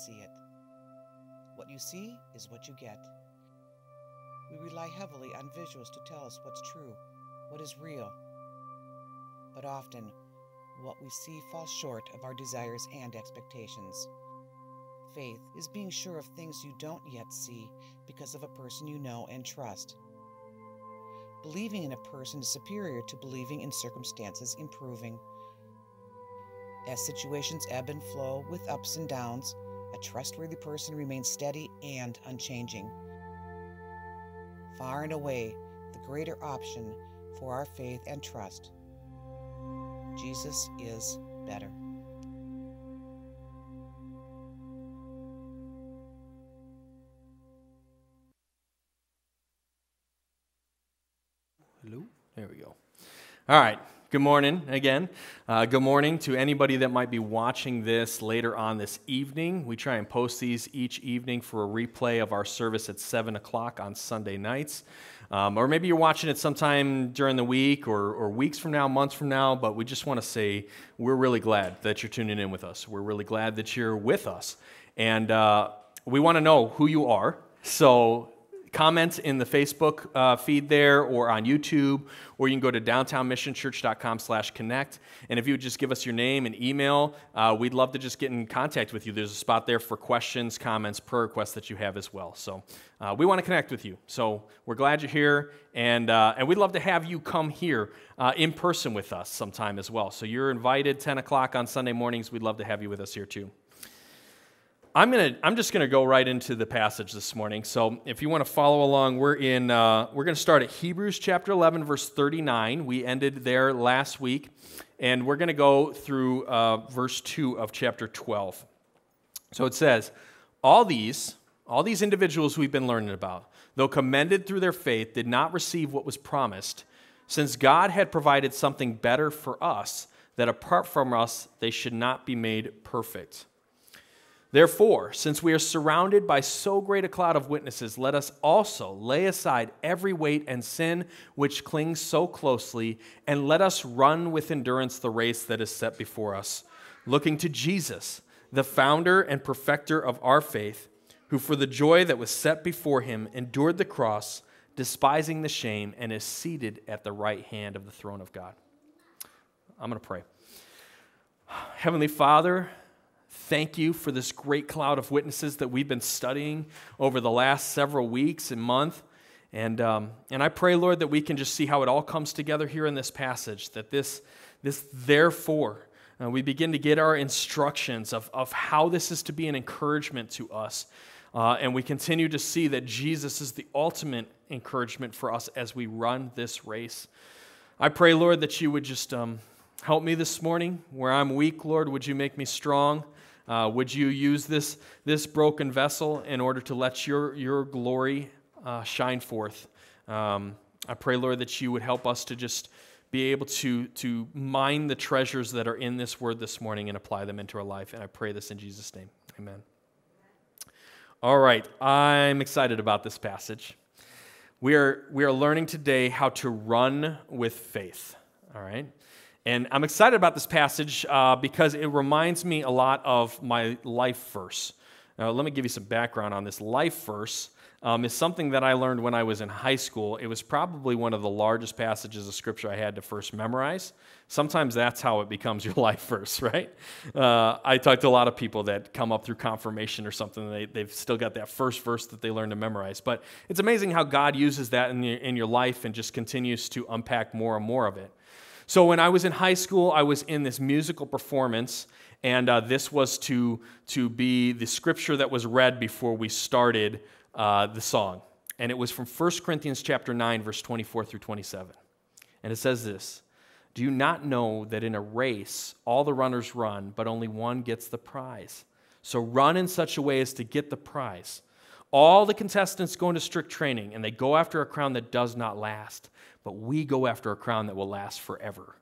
see it. What you see is what you get. We rely heavily on visuals to tell us what's true, what is real. But often, what we see falls short of our desires and expectations. Faith is being sure of things you don't yet see because of a person you know and trust. Believing in a person is superior to believing in circumstances improving. As situations ebb and flow with ups and downs, trustworthy person remains steady and unchanging. Far and away, the greater option for our faith and trust. Jesus is better. Hello? There we go. All right. Good morning again. Uh, good morning to anybody that might be watching this later on this evening. We try and post these each evening for a replay of our service at 7 o'clock on Sunday nights. Um, or maybe you're watching it sometime during the week or, or weeks from now, months from now, but we just want to say we're really glad that you're tuning in with us. We're really glad that you're with us. And uh, we want to know who you are. So comments in the Facebook uh, feed there or on YouTube, or you can go to downtownmissionchurch.com slash connect. And if you would just give us your name and email, uh, we'd love to just get in contact with you. There's a spot there for questions, comments, prayer requests that you have as well. So uh, we want to connect with you. So we're glad you're here, and, uh, and we'd love to have you come here uh, in person with us sometime as well. So you're invited 10 o'clock on Sunday mornings. We'd love to have you with us here too. I'm gonna I'm just gonna go right into the passage this morning. So if you want to follow along, we're in uh, we're gonna start at Hebrews chapter 11, verse 39. We ended there last week, and we're gonna go through uh, verse 2 of chapter 12. So it says, all these all these individuals we've been learning about, though commended through their faith, did not receive what was promised, since God had provided something better for us, that apart from us they should not be made perfect. Therefore, since we are surrounded by so great a cloud of witnesses, let us also lay aside every weight and sin which clings so closely, and let us run with endurance the race that is set before us, looking to Jesus, the founder and perfecter of our faith, who for the joy that was set before him endured the cross, despising the shame, and is seated at the right hand of the throne of God. I'm going to pray. Heavenly Father, Thank you for this great cloud of witnesses that we've been studying over the last several weeks and month. And, um, and I pray, Lord, that we can just see how it all comes together here in this passage, that this, this therefore, uh, we begin to get our instructions of, of how this is to be an encouragement to us. Uh, and we continue to see that Jesus is the ultimate encouragement for us as we run this race. I pray, Lord, that you would just um, help me this morning. Where I'm weak, Lord, would you make me strong? Uh, would you use this, this broken vessel in order to let your, your glory uh, shine forth? Um, I pray, Lord, that you would help us to just be able to, to mine the treasures that are in this word this morning and apply them into our life. And I pray this in Jesus' name. Amen. All right, I'm excited about this passage. We are, we are learning today how to run with faith. All right? And I'm excited about this passage uh, because it reminds me a lot of my life verse. Now, let me give you some background on this. Life verse um, is something that I learned when I was in high school. It was probably one of the largest passages of scripture I had to first memorize. Sometimes that's how it becomes your life verse, right? Uh, I talked to a lot of people that come up through confirmation or something, they, they've still got that first verse that they learned to memorize. But it's amazing how God uses that in your, in your life and just continues to unpack more and more of it. So when I was in high school, I was in this musical performance, and uh, this was to, to be the scripture that was read before we started uh, the song. And it was from 1 Corinthians chapter 9, verse 24 through 27. And it says this Do you not know that in a race all the runners run, but only one gets the prize? So run in such a way as to get the prize. All the contestants go into strict training, and they go after a crown that does not last but we go after a crown that will last forever.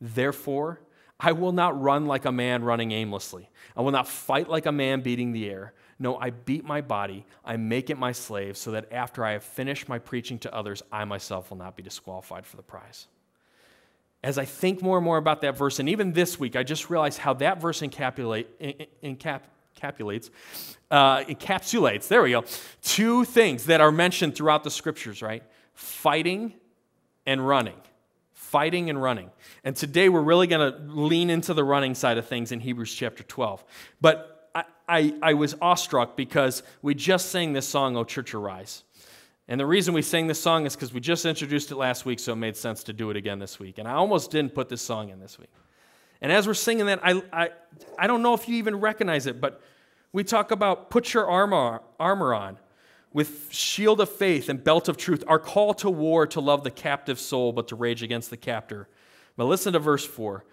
Therefore, I will not run like a man running aimlessly. I will not fight like a man beating the air. No, I beat my body, I make it my slave, so that after I have finished my preaching to others, I myself will not be disqualified for the prize. As I think more and more about that verse, and even this week, I just realized how that verse encapsulate, encap, encapsulates, uh, encapsulates, there we go, two things that are mentioned throughout the scriptures, right? Fighting and running. Fighting and running. And today we're really going to lean into the running side of things in Hebrews chapter 12. But I, I, I was awestruck because we just sang this song, O oh, Church Arise. And the reason we sang this song is because we just introduced it last week, so it made sense to do it again this week. And I almost didn't put this song in this week. And as we're singing that, I, I, I don't know if you even recognize it, but we talk about put your armor, armor on with shield of faith and belt of truth, our call to war to love the captive soul, but to rage against the captor. But listen to verse 4.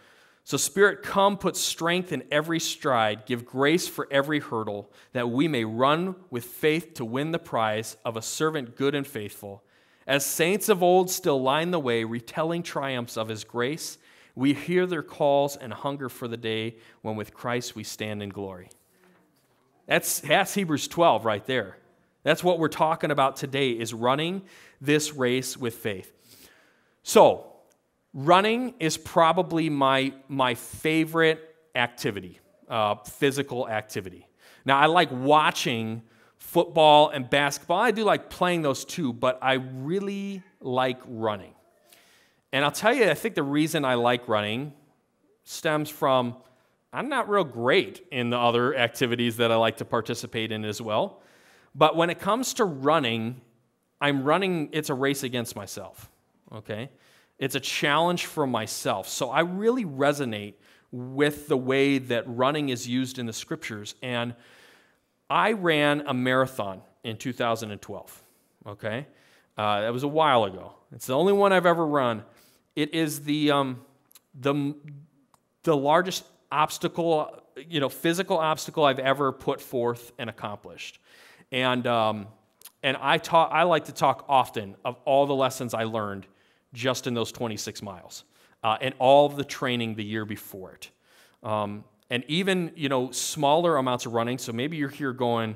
So, Spirit, come, put strength in every stride, give grace for every hurdle, that we may run with faith to win the prize of a servant good and faithful. As saints of old still line the way, retelling triumphs of his grace, we hear their calls and hunger for the day when with Christ we stand in glory. That's, that's Hebrews 12 right there. That's what we're talking about today is running this race with faith. So, running is probably my my favorite activity, uh, physical activity. Now, I like watching football and basketball. I do like playing those too, but I really like running. And I'll tell you, I think the reason I like running stems from I'm not real great in the other activities that I like to participate in as well. But when it comes to running, I'm running, it's a race against myself, okay? It's a challenge for myself. So I really resonate with the way that running is used in the scriptures. And I ran a marathon in 2012, okay? Uh, that was a while ago. It's the only one I've ever run. It is the, um, the, the largest obstacle, you know, physical obstacle I've ever put forth and accomplished. And, um, and I, talk, I like to talk often of all the lessons I learned just in those 26 miles uh, and all the training the year before it. Um, and even, you know, smaller amounts of running. So maybe you're here going,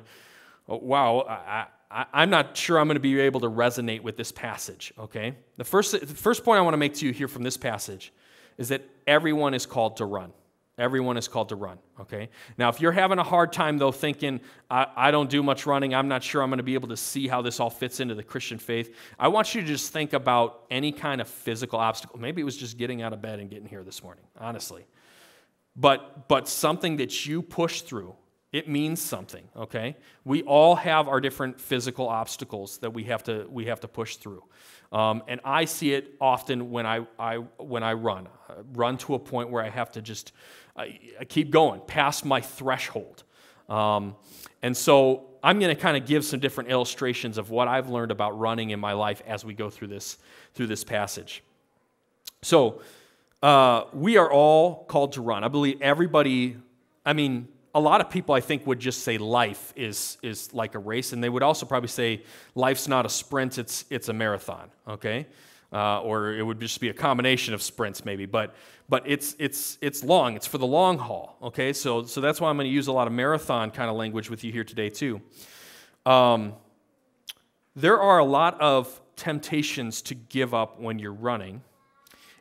oh, wow, I, I, am not sure I'm going to be able to resonate with this passage, okay? The first, the first point I want to make to you here from this passage is that everyone is called to run. Everyone is called to run, okay? Now, if you're having a hard time, though, thinking, I, I don't do much running, I'm not sure I'm going to be able to see how this all fits into the Christian faith, I want you to just think about any kind of physical obstacle. Maybe it was just getting out of bed and getting here this morning, honestly. But, but something that you push through, it means something, okay? We all have our different physical obstacles that we have to, we have to push through. Um, and I see it often when I, I, when I run, uh, run to a point where I have to just I, I keep going past my threshold. Um, and so I'm going to kind of give some different illustrations of what I've learned about running in my life as we go through this through this passage. So uh, we are all called to run. I believe everybody. I mean, a lot of people I think would just say life is is like a race, and they would also probably say life's not a sprint; it's it's a marathon. Okay uh, or it would just be a combination of sprints maybe but but it's it's it's long it's for the long haul okay so so that's why i'm going to use a lot of marathon kind of language with you here today too um, there are a lot of temptations to give up when you're running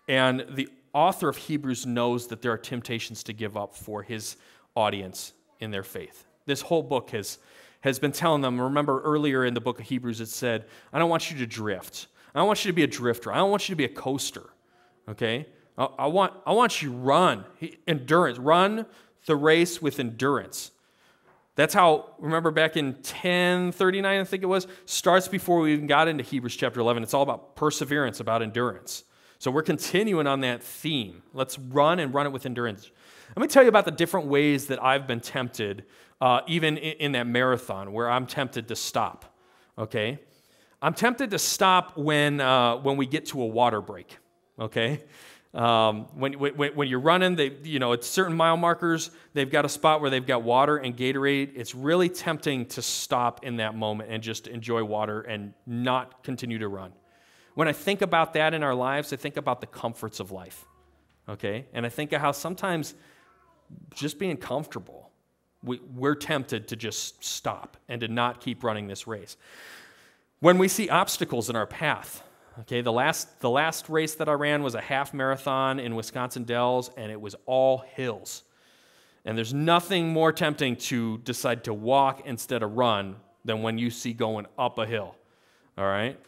and the author of hebrews knows that there are temptations to give up for his audience in their faith this whole book has has been telling them remember earlier in the book of hebrews it said i don't want you to drift I don't want you to be a drifter. I don't want you to be a coaster. Okay? I, I want, I want you run. Endurance. Run the race with endurance. That's how, remember back in 1039, I think it was, starts before we even got into Hebrews chapter 11. It's all about perseverance, about endurance. So we're continuing on that theme. Let's run and run it with endurance. Let me tell you about the different ways that I've been tempted, uh, even in, in that marathon where I'm tempted to stop, okay? I'm tempted to stop when, uh, when we get to a water break, okay? Um, when, when, when, you're running, they, you know, at certain mile markers, they've got a spot where they've got water and Gatorade. It's really tempting to stop in that moment and just enjoy water and not continue to run. When I think about that in our lives, I think about the comforts of life, okay? And I think of how sometimes just being comfortable, we, we're tempted to just stop and to not keep running this race. When we see obstacles in our path, okay, the last, the last race that I ran was a half marathon in Wisconsin Dells, and it was all hills. And there's nothing more tempting to decide to walk instead of run than when you see going up a hill, all right?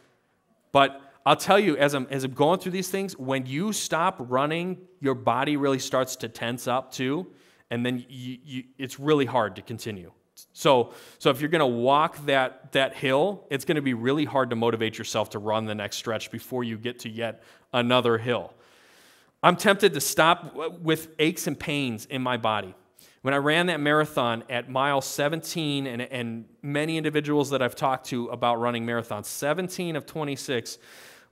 But I'll tell you, as I'm, as I'm going through these things, when you stop running, your body really starts to tense up too. And then you, you, it's really hard to continue. So, so if you're going to walk that, that hill, it's going to be really hard to motivate yourself to run the next stretch before you get to yet another hill. I'm tempted to stop with aches and pains in my body. When I ran that marathon at mile 17, and, and many individuals that I've talked to about running marathons, 17 of 26,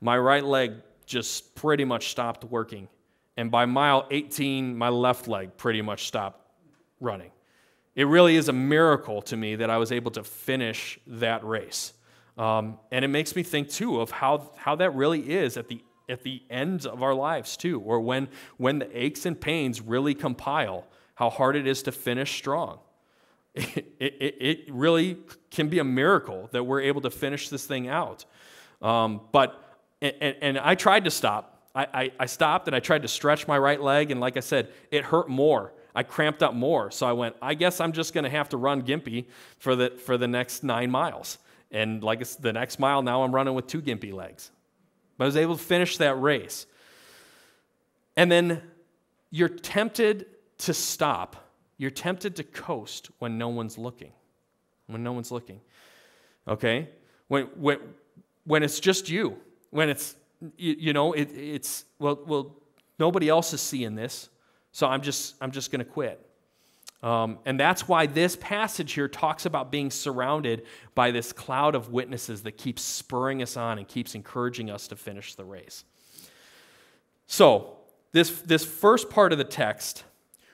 my right leg just pretty much stopped working. And by mile 18, my left leg pretty much stopped running it really is a miracle to me that I was able to finish that race. Um, and it makes me think too of how, how that really is at the, at the end of our lives too, or when, when the aches and pains really compile, how hard it is to finish strong. It, it, it really can be a miracle that we're able to finish this thing out. Um, but, and, and I tried to stop. I, I, I stopped and I tried to stretch my right leg, and like I said, it hurt more I cramped up more. So I went, I guess I'm just going to have to run Gimpy for the, for the next nine miles. And like the next mile, now I'm running with two Gimpy legs. But I was able to finish that race. And then you're tempted to stop. You're tempted to coast when no one's looking. When no one's looking. Okay? When, when, when it's just you. When it's, you, you know, it, it's, well, well, nobody else is seeing this. So I'm just, I'm just going to quit. Um, and that's why this passage here talks about being surrounded by this cloud of witnesses that keeps spurring us on and keeps encouraging us to finish the race. So, this, this first part of the text,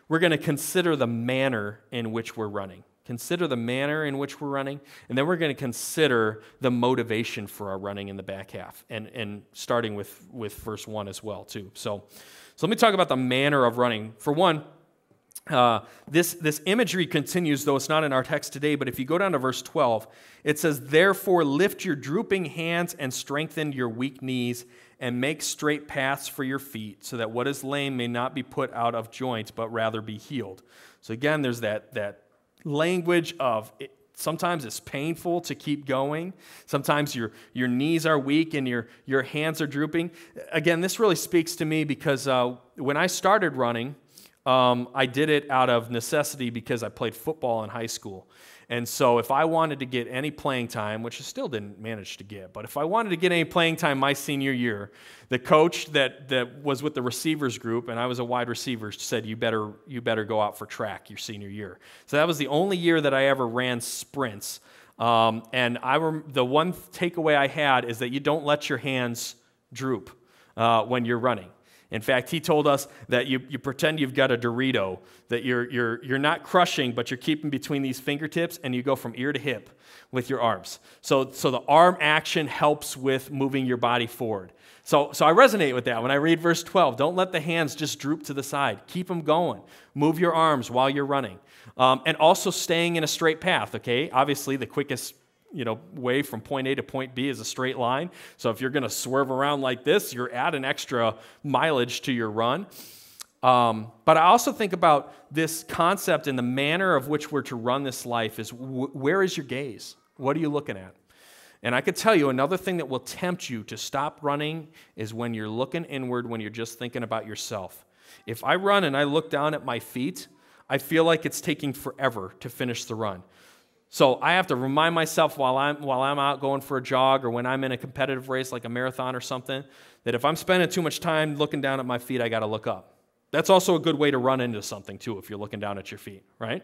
we're going to consider the manner in which we're running. Consider the manner in which we're running, and then we're going to consider the motivation for our running in the back half, and, and starting with, with verse 1 as well, too. So, so let me talk about the manner of running. For one, uh, this, this imagery continues, though it's not in our text today, but if you go down to verse 12, it says, Therefore, lift your drooping hands and strengthen your weak knees, and make straight paths for your feet, so that what is lame may not be put out of joint, but rather be healed. So, again, there's that, that language of Sometimes it's painful to keep going. Sometimes your, your knees are weak and your, your hands are drooping. Again, this really speaks to me because uh, when I started running, um, I did it out of necessity because I played football in high school. And so if I wanted to get any playing time, which I still didn't manage to get, but if I wanted to get any playing time my senior year, the coach that, that was with the receivers group, and I was a wide receiver, said, you better, you better go out for track your senior year. So that was the only year that I ever ran sprints. Um, and I rem- the one takeaway I had is that you don't let your hands droop uh, when you're running. In fact, he told us that you, you pretend you've got a Dorito that you're, you're, you're not crushing, but you're keeping between these fingertips, and you go from ear to hip with your arms. So, so the arm action helps with moving your body forward. So, so I resonate with that when I read verse 12. Don't let the hands just droop to the side. Keep them going. Move your arms while you're running. Um, and also staying in a straight path, okay? Obviously, the quickest you know, way from point A to point B is a straight line. So if you're going to swerve around like this, you're adding extra mileage to your run. Um, but I also think about this concept and the manner of which we're to run this life is wh- where is your gaze? What are you looking at? And I could tell you another thing that will tempt you to stop running is when you're looking inward, when you're just thinking about yourself. If I run and I look down at my feet, I feel like it's taking forever to finish the run. So I have to remind myself while I'm, while I'm out going for a jog or when I'm in a competitive race like a marathon or something that if I'm spending too much time looking down at my feet, I got to look up. That's also a good way to run into something too if you're looking down at your feet, right?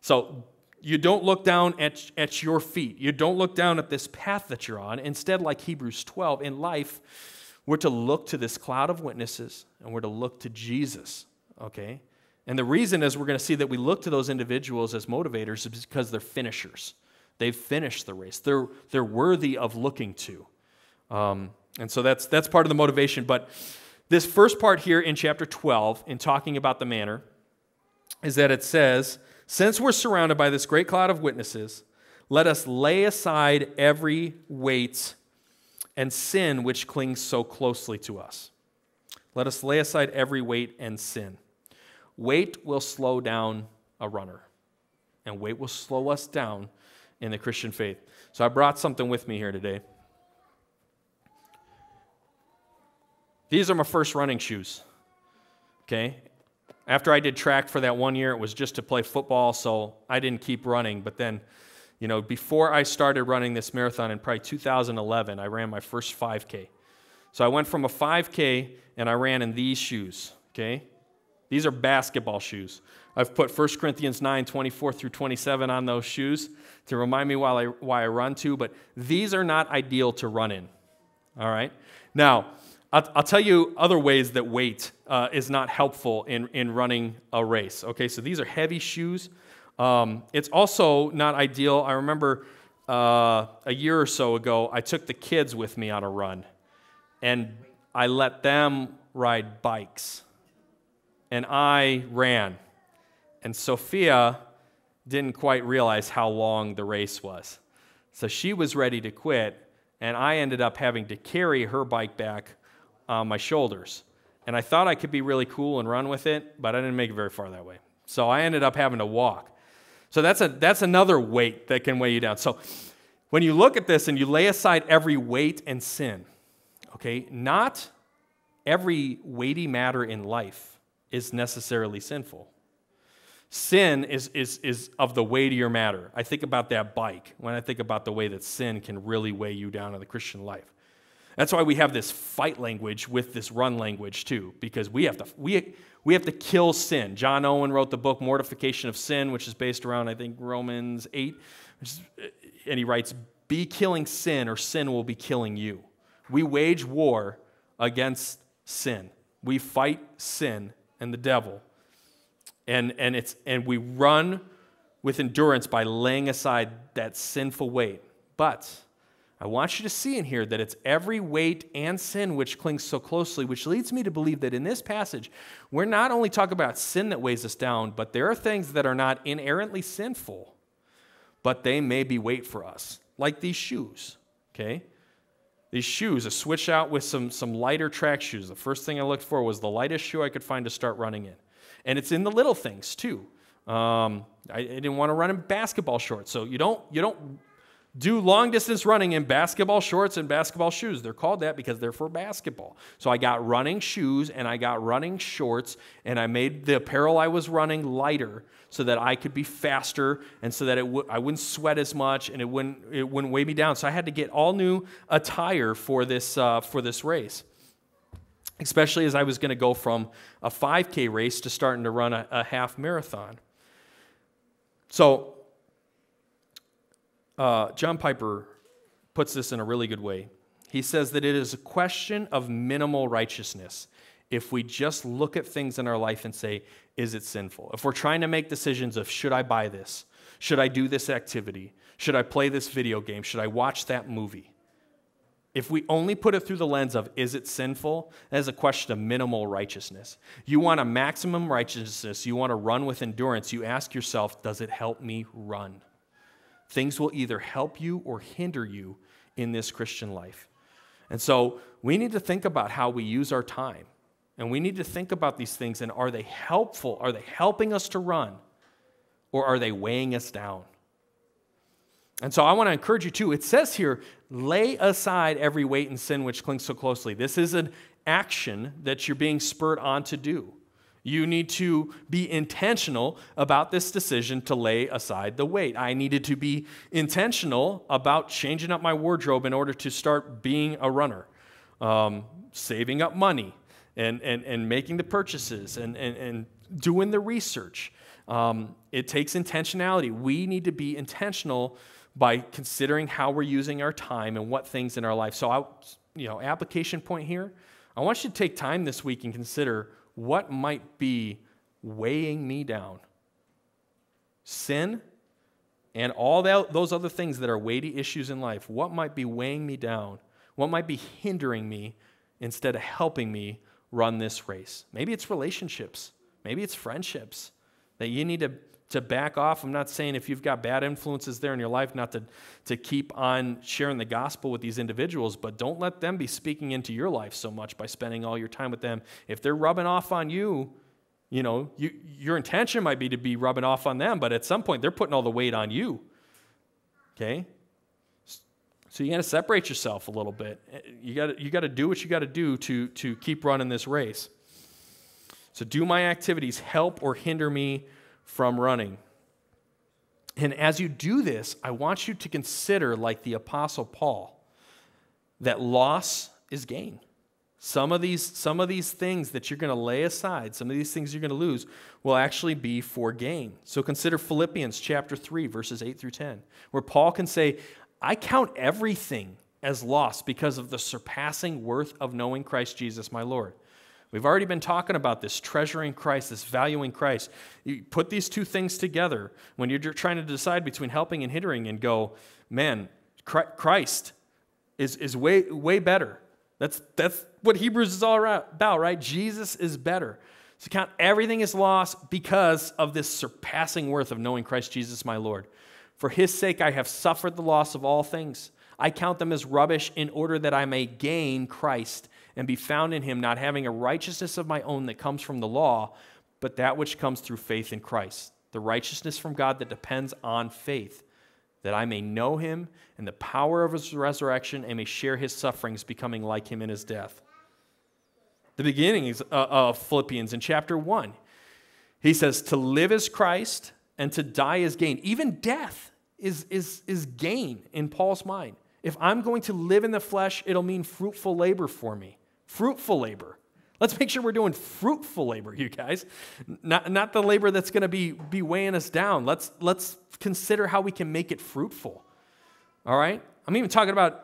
So you don't look down at, at your feet. You don't look down at this path that you're on. Instead, like Hebrews 12, in life, we're to look to this cloud of witnesses and we're to look to Jesus, okay? And the reason is we're going to see that we look to those individuals as motivators is because they're finishers. They've finished the race. They're, they're worthy of looking to. Um, and so that's, that's part of the motivation. But this first part here in chapter 12, in talking about the manner, is that it says, Since we're surrounded by this great cloud of witnesses, let us lay aside every weight and sin which clings so closely to us. Let us lay aside every weight and sin. Weight will slow down a runner, and weight will slow us down in the Christian faith. So I brought something with me here today. These are my first running shoes. Okay? After I did track for that one year, it was just to play football, so I didn't keep running. But then, you know, before I started running this marathon in probably 2011, I ran my first 5K. So I went from a 5K and I ran in these shoes, okay? These are basketball shoes. I've put 1 Corinthians 9, 24 through 27 on those shoes to remind me why I, why I run to, but these are not ideal to run in. All right? Now, I'll, I'll tell you other ways that weight uh, is not helpful in, in running a race. Okay, so these are heavy shoes. Um, it's also not ideal. I remember uh, a year or so ago, I took the kids with me on a run, and I let them ride bikes and I ran. And Sophia didn't quite realize how long the race was. So she was ready to quit, and I ended up having to carry her bike back on my shoulders. And I thought I could be really cool and run with it, but I didn't make it very far that way. So I ended up having to walk. So that's, a, that's another weight that can weigh you down. So when you look at this and you lay aside every weight and sin, okay, not every weighty matter in life, is necessarily sinful. Sin is, is, is of the weightier matter. I think about that bike when I think about the way that sin can really weigh you down in the Christian life. That's why we have this fight language with this run language too, because we have to we we have to kill sin. John Owen wrote the book Mortification of Sin, which is based around I think Romans eight, is, uh, and he writes, "Be killing sin, or sin will be killing you." We wage war against sin. We fight sin and the devil. And, and, it's, and we run with endurance by laying aside that sinful weight. But I want you to see in here that it's every weight and sin which clings so closely, which leads me to believe that in this passage, we're not only talking about sin that weighs us down, but there are things that are not inerrantly sinful, but they may be weight for us, like these shoes, okay? these shoes, I switched out with some, some lighter track shoes. The first thing I looked for was the lightest shoe I could find to start running in. And it's in the little things too. Um, I, I, didn't want to run in basketball shorts. So you don't, you don't do long distance running in basketball shorts and basketball shoes. They're called that because they're for basketball. So I got running shoes and I got running shorts, and I made the apparel I was running lighter so that I could be faster and so that it w- I wouldn't sweat as much and it wouldn't, it wouldn't weigh me down. So I had to get all new attire for this, uh, for this race, especially as I was going to go from a 5K race to starting to run a, a half marathon. So uh, John Piper puts this in a really good way. He says that it is a question of minimal righteousness if we just look at things in our life and say, is it sinful? If we're trying to make decisions of should I buy this? Should I do this activity? Should I play this video game? Should I watch that movie? If we only put it through the lens of is it sinful, that is a question of minimal righteousness. You want a maximum righteousness, you want to run with endurance, you ask yourself, does it help me run? Things will either help you or hinder you in this Christian life. And so we need to think about how we use our time. And we need to think about these things and are they helpful? Are they helping us to run? Or are they weighing us down? And so I want to encourage you too. It says here, lay aside every weight and sin which clings so closely. This is an action that you're being spurred on to do. You need to be intentional about this decision to lay aside the weight. I needed to be intentional about changing up my wardrobe in order to start being a runner, um, saving up money and, and, and making the purchases and, and, and doing the research. Um, it takes intentionality. We need to be intentional by considering how we're using our time and what things in our life. So, I, you know, application point here. I want you to take time this week and consider what might be weighing me down. Sin and all that, those other things that are weighty issues in life, what might be weighing me down? What might be hindering me instead of helping me run this race? Maybe it's relationships, maybe it's friendships that you need to to back off. I'm not saying if you've got bad influences there in your life, not to, to keep on sharing the gospel with these individuals, but don't let them be speaking into your life so much by spending all your time with them. If they're rubbing off on you, you know, you, your intention might be to be rubbing off on them, but at some point they're putting all the weight on you. Okay? So you got to separate yourself a little bit. You got you got to do what you got to do to to keep running this race. So do my activities help or hinder me from running. And as you do this, I want you to consider, like the Apostle Paul, that loss is gain. Some of these, some of these things that you're going to lay aside, some of these things you're going to lose, will actually be for gain. So consider Philippians chapter 3, verses 8 through 10, where Paul can say, I count everything as loss because of the surpassing worth of knowing Christ Jesus my Lord. We've already been talking about this treasuring Christ, this valuing Christ. You put these two things together when you're trying to decide between helping and hindering and go, man, Christ is, is way, way better. That's, that's what Hebrews is all about, right? Jesus is better. So count everything is lost because of this surpassing worth of knowing Christ Jesus my Lord. For his sake I have suffered the loss of all things. I count them as rubbish in order that I may gain Christ and be found in him, not having a righteousness of my own that comes from the law, but that which comes through faith in Christ, the righteousness from God that depends on faith, that I may know him and the power of his resurrection and may share his sufferings, becoming like him in his death. The beginning uh, of Philippians in chapter 1. He says, To live is Christ and to die is gain. Even death is, is, is gain in Paul's mind. If I'm going to live in the flesh, it'll mean fruitful labor for me. Fruitful labor. Let's make sure we're doing fruitful labor, you guys. Not, not the labor that's going to be, be weighing us down. Let's, let's consider how we can make it fruitful. All right? I'm even talking about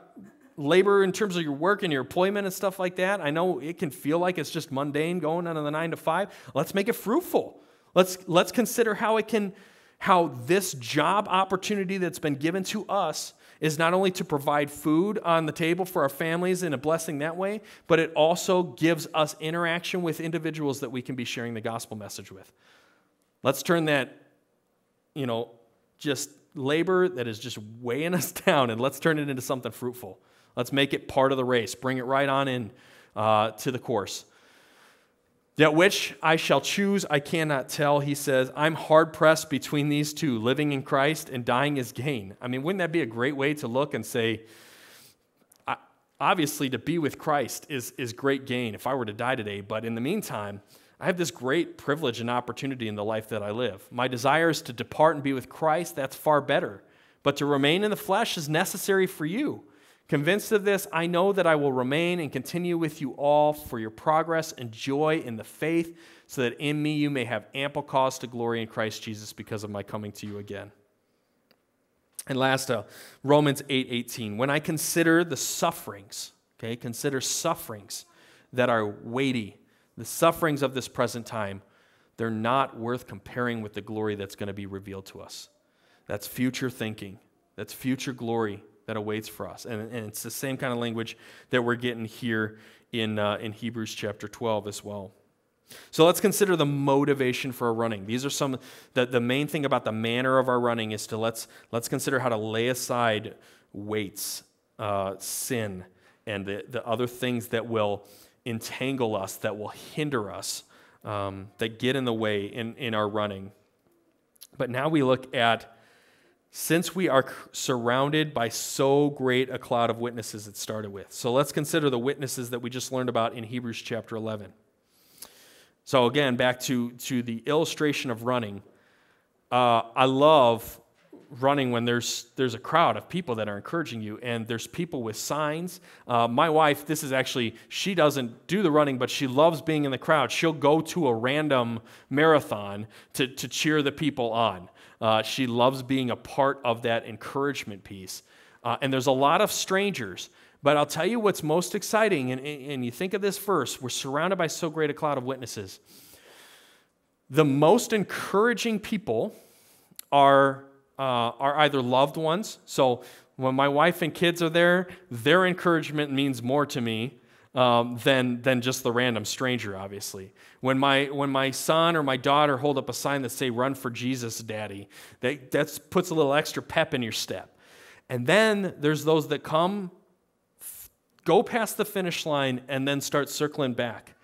labor in terms of your work and your employment and stuff like that. I know it can feel like it's just mundane going out of the nine to five. Let's make it fruitful. Let's, let's consider how it can, how this job opportunity that's been given to us is not only to provide food on the table for our families and a blessing that way, but it also gives us interaction with individuals that we can be sharing the gospel message with. Let's turn that, you know, just labor that is just weighing us down and let's turn it into something fruitful. Let's make it part of the race. Bring it right on in uh, to the course. Yet which I shall choose, I cannot tell. He says, I'm hard pressed between these two, living in Christ and dying is gain. I mean, wouldn't that be a great way to look and say, obviously, to be with Christ is, is great gain if I were to die today. But in the meantime, I have this great privilege and opportunity in the life that I live. My desire is to depart and be with Christ. That's far better. But to remain in the flesh is necessary for you. Convinced of this, I know that I will remain and continue with you all for your progress and joy in the faith, so that in me you may have ample cause to glory in Christ Jesus because of my coming to you again. And last, uh, Romans 8 18. When I consider the sufferings, okay, consider sufferings that are weighty, the sufferings of this present time, they're not worth comparing with the glory that's going to be revealed to us. That's future thinking, that's future glory that awaits for us. And, and it's the same kind of language that we're getting here in, uh, in Hebrews chapter 12 as well. So let's consider the motivation for our running. These are some the, the main thing about the manner of our running is to let's let's consider how to lay aside weights, uh, sin, and the, the other things that will entangle us, that will hinder us, um, that get in the way in, in our running. But now we look at since we are surrounded by so great a cloud of witnesses it started with. So let's consider the witnesses that we just learned about in Hebrews chapter 11. So again, back to, to the illustration of running. Uh, I love running when there's there's a crowd of people that are encouraging you, and there's people with signs. Uh, my wife, this is actually she doesn't do the running, but she loves being in the crowd. She'll go to a random marathon to to cheer the people on. Uh, she loves being a part of that encouragement piece. Uh, and there's a lot of strangers. But I'll tell you what's most exciting, and, and you think of this verse we're surrounded by so great a cloud of witnesses. The most encouraging people are, uh, are either loved ones. So when my wife and kids are there, their encouragement means more to me um, than, than just the random stranger, obviously. When my, when my son or my daughter hold up a sign that say, run for Jesus, daddy, that that's, puts a little extra pep in your step. And then there's those that come, go past the finish line, and then start circling back.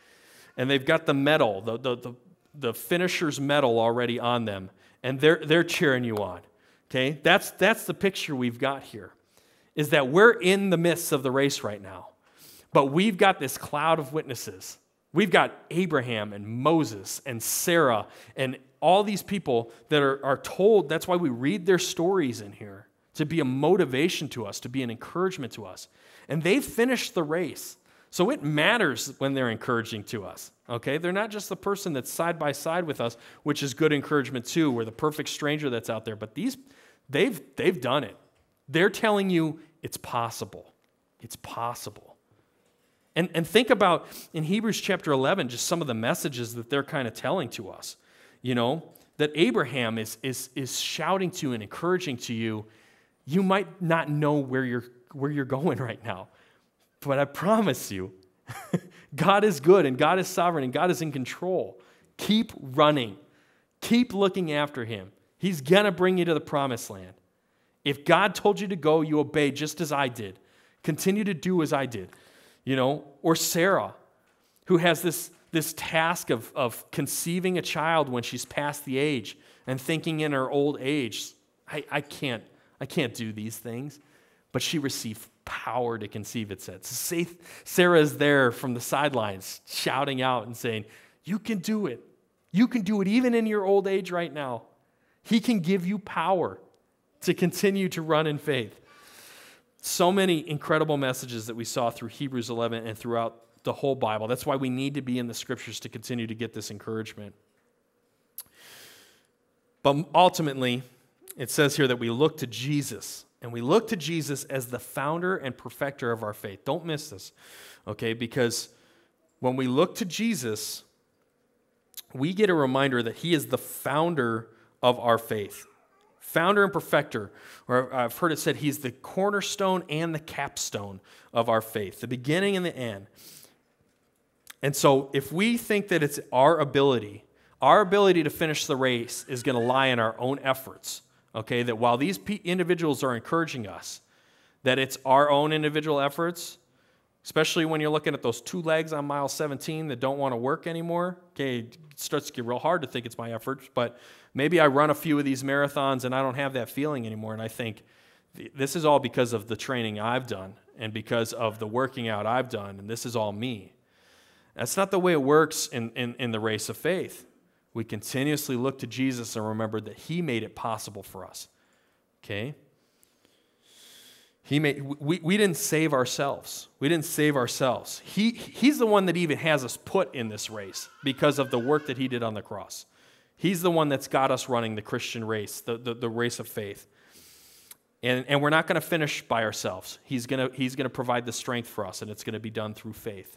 And they've got the medal, the, the, the, the finisher's medal already on them, and they're, they're cheering you on. Okay? That's, that's the picture we've got here, is that we're in the midst of the race right now. But we've got this cloud of witnesses. We've got Abraham and Moses and Sarah and all these people that are, are told that's why we read their stories in here to be a motivation to us, to be an encouragement to us. And they finished the race. So it matters when they're encouraging to us. Okay? They're not just the person that's side by side with us, which is good encouragement too. We're the perfect stranger that's out there. But these, they've, they've done it. They're telling you it's possible. It's possible. And, and think about in Hebrews chapter 11, just some of the messages that they're kind of telling to us, you know, that Abraham is, is, is shouting to and encouraging to you. You might not know where you're, where you're going right now, but I promise you, God is good and God is sovereign and God is in control. Keep running, keep looking after Him. He's going to bring you to the promised land. If God told you to go, you obey just as I did. Continue to do as I did you know, or Sarah, who has this, this task of, of conceiving a child when she's past the age and thinking in her old age, I, I, can't, I can't do these things. But she received power to conceive, it said. So Sarah is there from the sidelines shouting out and saying, You can do it. You can do it even in your old age right now. He can give you power to continue to run in faith. So many incredible messages that we saw through Hebrews 11 and throughout the whole Bible. That's why we need to be in the scriptures to continue to get this encouragement. But ultimately, it says here that we look to Jesus and we look to Jesus as the founder and perfecter of our faith. Don't miss this, okay? Because when we look to Jesus, we get a reminder that he is the founder of our faith founder and perfecter, or I've heard it said, he's the cornerstone and the capstone of our faith, the beginning and the end. And so if we think that it's our ability, our ability to finish the race is going to lie in our own efforts, okay? That while these individuals are encouraging us, that it's our own individual efforts, especially when you're looking at those two legs on mile 17 that don't want to work anymore. Okay, it starts to get real hard to think it's my efforts, but maybe I run a few of these marathons and I don't have that feeling anymore. And I think this is all because of the training I've done and because of the working out I've done, and this is all me. That's not the way it works in, in, in the race of faith. We continuously look to Jesus and remember that He made it possible for us. Okay? He made, we, we didn't save ourselves. We didn't save ourselves. He, he's the one that even has us put in this race because of the work that he did on the cross. He's the one that's got us running the Christian race, the, the, the race of faith. And, and we're not going to finish by ourselves. He's going he's to provide the strength for us, and it's going to be done through faith.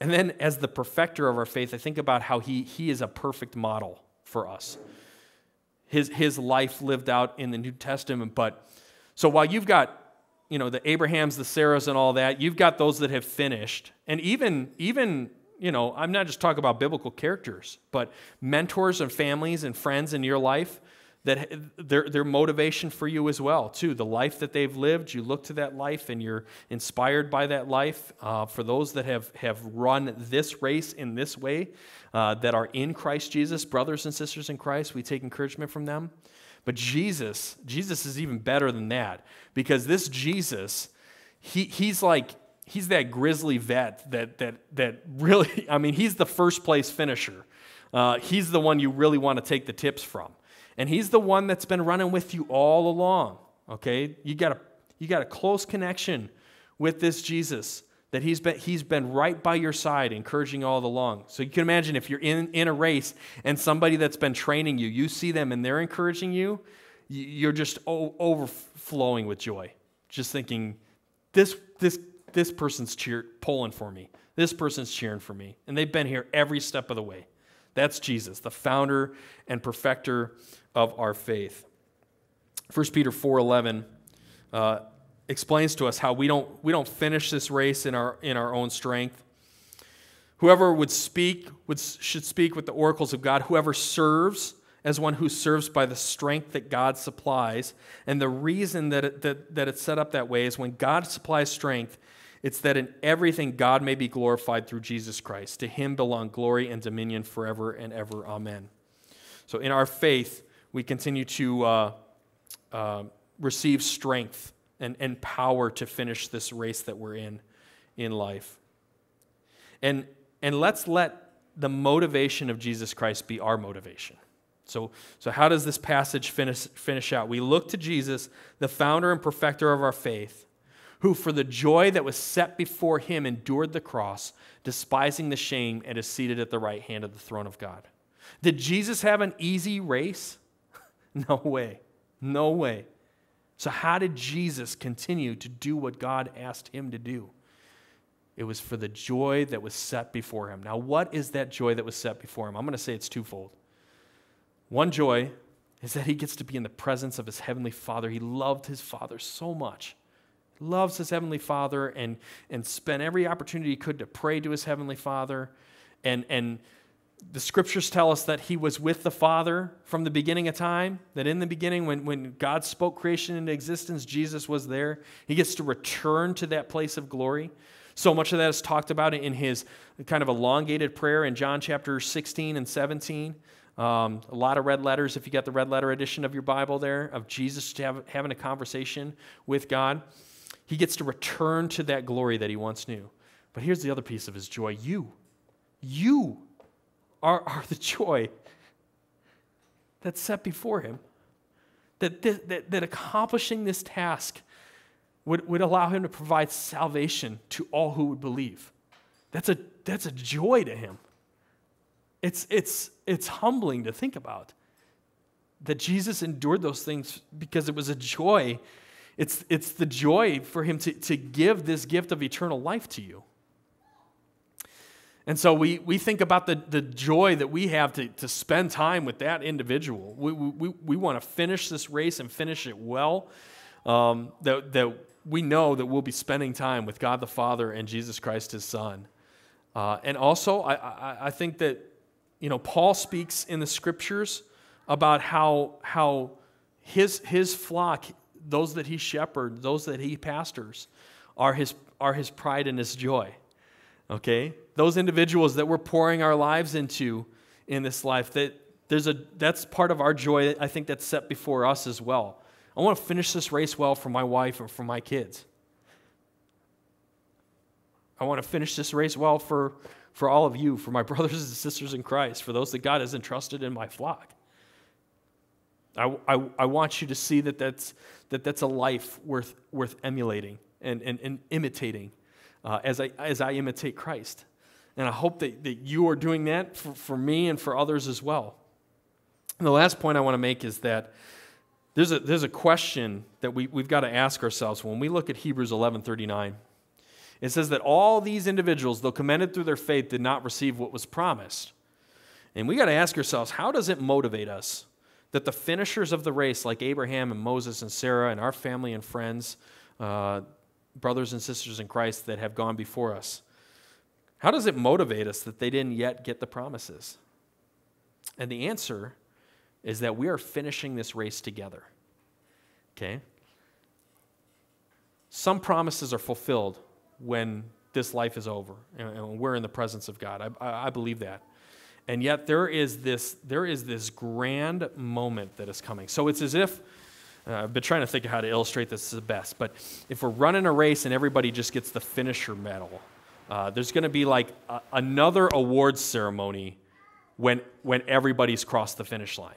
And then, as the perfecter of our faith, I think about how he, he is a perfect model for us. His, his life lived out in the New Testament, but so while you've got you know the abrahams the sarahs and all that you've got those that have finished and even even you know i'm not just talking about biblical characters but mentors and families and friends in your life that their, their motivation for you as well too the life that they've lived you look to that life and you're inspired by that life uh, for those that have have run this race in this way uh, that are in christ jesus brothers and sisters in christ we take encouragement from them but Jesus, Jesus is even better than that because this Jesus, he, he's like, he's that grizzly vet that, that, that really, I mean, he's the first place finisher. Uh, he's the one you really want to take the tips from. And he's the one that's been running with you all along, okay? You got a, you got a close connection with this Jesus that he's been, he's been right by your side encouraging all along so you can imagine if you're in, in a race and somebody that's been training you you see them and they're encouraging you you're just overflowing with joy just thinking this this this person's cheer, pulling for me this person's cheering for me and they've been here every step of the way that's jesus the founder and perfecter of our faith 1 peter 4.11 uh, explains to us how we don't, we don't finish this race in our, in our own strength. Whoever would speak would, should speak with the oracles of God. Whoever serves as one who serves by the strength that God supplies. And the reason that, it, that, that it's set up that way is when God supplies strength, it's that in everything God may be glorified through Jesus Christ. To him belong glory and dominion forever and ever. Amen. So in our faith, we continue to uh, uh, receive strength and, and power to finish this race that we're in in life. And, and let's let the motivation of Jesus Christ be our motivation. So, so how does this passage finish, finish out? We look to Jesus, the founder and perfecter of our faith, who for the joy that was set before him endured the cross, despising the shame, and is seated at the right hand of the throne of God. Did Jesus have an easy race? No way. No way. So, how did Jesus continue to do what God asked him to do? It was for the joy that was set before him. Now, what is that joy that was set before him? I'm going to say it's twofold. One joy is that he gets to be in the presence of his heavenly father. He loved his father so much. He loves his heavenly father and, and spent every opportunity he could to pray to his heavenly father and, and the scriptures tell us that he was with the Father from the beginning of time, that in the beginning, when, when God spoke creation into existence, Jesus was there. He gets to return to that place of glory. So much of that is talked about in his kind of elongated prayer in John chapter 16 and 17. Um, a lot of red letters, if you got the red letter edition of your Bible there, of Jesus have, having a conversation with God. He gets to return to that glory that he once knew. But here's the other piece of his joy you. You are, are the joy that's set before him. That, that, that accomplishing this task would, would allow him to provide salvation to all who would believe. That's a, that's a joy to him. It's, it's, it's humbling to think about that Jesus endured those things because it was a joy. It's, it's the joy for him to, to give this gift of eternal life to you. And so we, we think about the, the joy that we have to, to spend time with that individual. We, we, we want to finish this race and finish it well, um, that, that we know that we'll be spending time with God the Father and Jesus Christ, his Son. Uh, and also, I, I, I think that, you know, Paul speaks in the scriptures about how, how his, his flock, those that he shepherds, those that he pastors, are his, are his pride and his joy okay? Those individuals that we're pouring our lives into in this life, that there's a, that's part of our joy, I think, that's set before us as well. I want to finish this race well for my wife and for my kids. I want to finish this race well for, for all of you, for my brothers and sisters in Christ, for those that God has entrusted in my flock. I, I, I, want you to see that that's, that that's a life worth, worth emulating and, and, and imitating uh, as, I, as I imitate Christ. And I hope that, that you are doing that for, for me and for others as well. And the last point I want to make is that there's a, there's a question that we, we've got to ask ourselves when we look at Hebrews 11.39. It says that all these individuals, though commended through their faith, did not receive what was promised. And we got to ask ourselves, how does it motivate us that the finishers of the race, like Abraham and Moses and Sarah and our family and friends, uh, brothers and sisters in Christ that have gone before us? How does it motivate us that they didn't yet get the promises? And the answer is that we are finishing this race together. Okay? Some promises are fulfilled when this life is over and we're in the presence of God. I, I believe that. And yet there is this there is this grand moment that is coming. So it's as if uh, I've been trying to think of how to illustrate this the best, but if we're running a race and everybody just gets the finisher medal, uh, there's going to be like a, another awards ceremony when when everybody's crossed the finish line.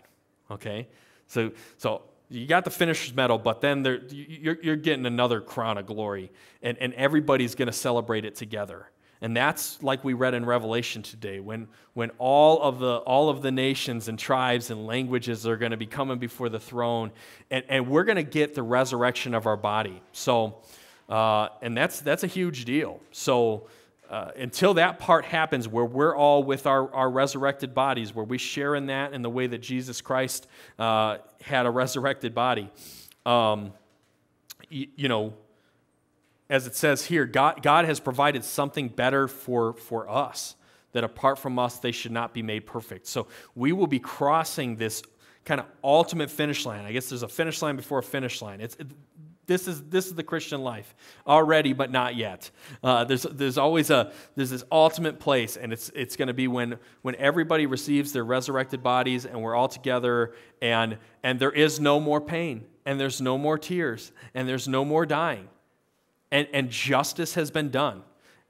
Okay, so so you got the finisher's medal, but then you're, you're getting another crown of glory, and, and everybody's going to celebrate it together. And that's like we read in Revelation today, when, when all, of the, all of the nations and tribes and languages are going to be coming before the throne, and, and we're going to get the resurrection of our body. So, uh, and that's, that's a huge deal. So, uh, until that part happens where we're all with our, our resurrected bodies, where we share in that in the way that Jesus Christ uh, had a resurrected body, um, you know, as it says here, God, God has provided something better for, for us, that apart from us, they should not be made perfect. So we will be crossing this kind of ultimate finish line. I guess there's a finish line before a finish line. It's, it, this is this is the Christian life already, but not yet. Uh, there's there's always a there's this ultimate place, and it's it's going to be when when everybody receives their resurrected bodies, and we're all together, and and there is no more pain, and there's no more tears, and there's no more dying and, and justice has been done.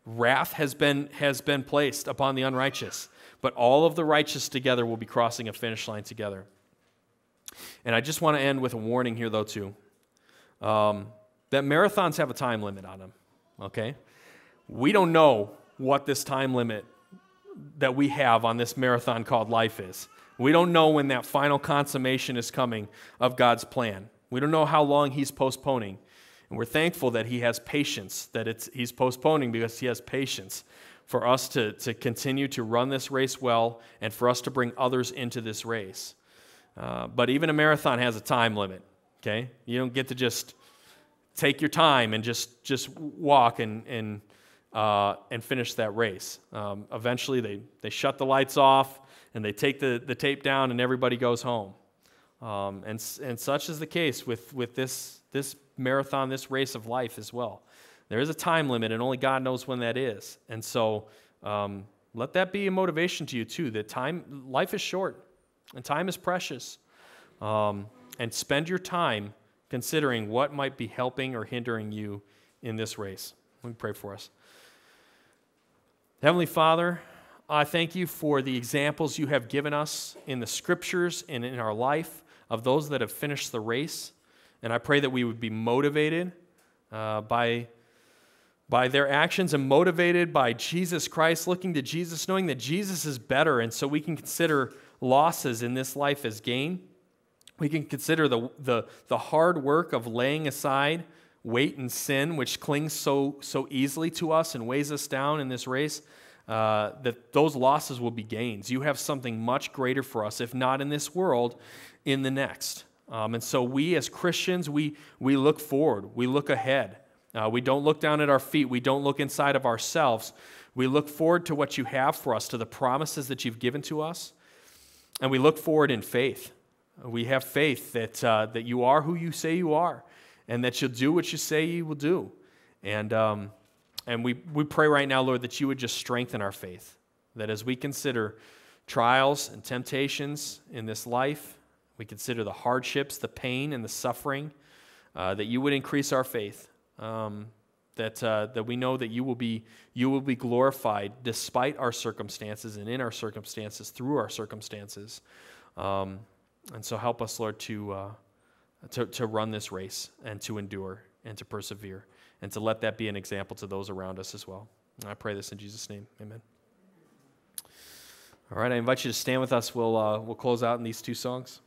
Wrath has been, has been placed upon the unrighteous, but all of the righteous together will be crossing a finish line together. And I just want to end with a warning here, though, too um, that marathons have a time limit on them, okay? We don't know what this time limit that we have on this marathon called life is. We don't know when that final consummation is coming of God's plan. We don't know how long He's postponing. And we're thankful that he has patience, that it's, he's postponing because he has patience for us to, to continue to run this race well and for us to bring others into this race. Uh, but even a marathon has a time limit, okay? You don't get to just take your time and just, just walk and, and, uh, and finish that race. Um, eventually, they, they shut the lights off and they take the, the tape down and everybody goes home. Um, and, and such is the case with, with this, this marathon, this race of life as well. There is a time limit, and only God knows when that is. And so um, let that be a motivation to you, too, that time, life is short and time is precious. Um, and spend your time considering what might be helping or hindering you in this race. Let me pray for us. Heavenly Father, I thank you for the examples you have given us in the scriptures and in our life of those that have finished the race. And I pray that we would be motivated uh, by, by their actions and motivated by Jesus Christ, looking to Jesus, knowing that Jesus is better. And so we can consider losses in this life as gain. We can consider the, the, the hard work of laying aside weight and sin, which clings so, so easily to us and weighs us down in this race, uh, that those losses will be gains. You have something much greater for us, if not in this world, in the next. Um, and so we as Christians, we, we look forward, we look ahead. Uh, we don't look down at our feet, we don't look inside of ourselves. We look forward to what you have for us, to the promises that you've given to us. And we look forward in faith. We have faith that, uh, that you are who you say you are and that you'll do what you say you will do. And, um, and we, we pray right now, Lord, that you would just strengthen our faith, that as we consider trials and temptations in this life, we consider the hardships, the pain, and the suffering, uh, that you would increase our faith, um, that, uh, that we know that you will, be, you will be glorified despite our circumstances and in our circumstances, through our circumstances. Um, and so help us, Lord, to, uh, to, to run this race and to endure and to persevere and to let that be an example to those around us as well. And I pray this in Jesus' name. Amen. All right, I invite you to stand with us. We'll, uh, we'll close out in these two songs.